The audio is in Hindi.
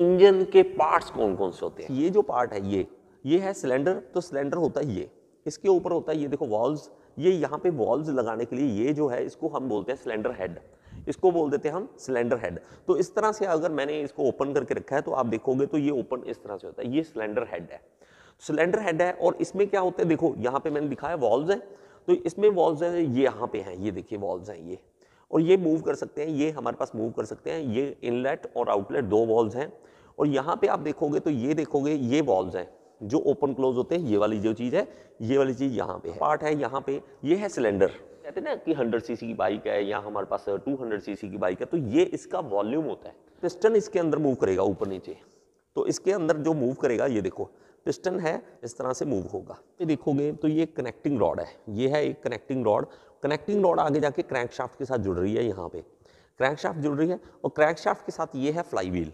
इंजन के पार्ट्स कौन कौन से होते हैं ये जो पार्ट है ये ये है सिलेंडर तो सिलेंडर होता है ये इसके ऊपर होता है ये देखो वॉल्व ये यहाँ पे वॉल्व लगाने के लिए ये जो है इसको हम बोलते हैं सिलेंडर हेड इसको बोल देते हैं हम सिलेंडर हेड तो इस तरह से अगर मैंने इसको ओपन करके रखा है तो आप देखोगे तो ये ओपन इस तरह से होता है ये सिलेंडर हेड है सिलेंडर हेड है और इसमें क्या होता है देखो यहाँ पे मैंने दिखाया वॉल्व है तो इसमें वॉल्व है ये यहाँ पे हैं ये देखिए वॉल्व हैं ये और ये मूव कर सकते हैं ये हमारे पास मूव कर सकते हैं ये इनलेट और आउटलेट दो वॉल्व हैं और यहाँ पे आप देखोगे तो ये देखोगे ये वॉल्व हैं जो ओपन क्लोज होते हैं ये वाली जो चीज़ है ये वाली चीज़ यहाँ पे है पार्ट है यहाँ पे ये है सिलेंडर कहते हैं ना कि 100 सीसी की बाइक है या हमारे पास 200 सीसी की बाइक है तो ये इसका वॉल्यूम होता है पिस्टन इसके अंदर मूव करेगा ऊपर नीचे तो इसके अंदर जो मूव करेगा ये देखो पिस्टन है इस तरह से मूव होगा ये देखोगे तो ये कनेक्टिंग रॉड है ये है एक कनेक्टिंग रॉड कनेक्टिंग रॉड आगे जाके क्रैंकशाफ्ट के साथ जुड़ रही है यहाँ पे क्रैंकशाफ्ट जुड़ रही है और क्रैंकशाफ्ट के साथ ये है फ्लाई व्हील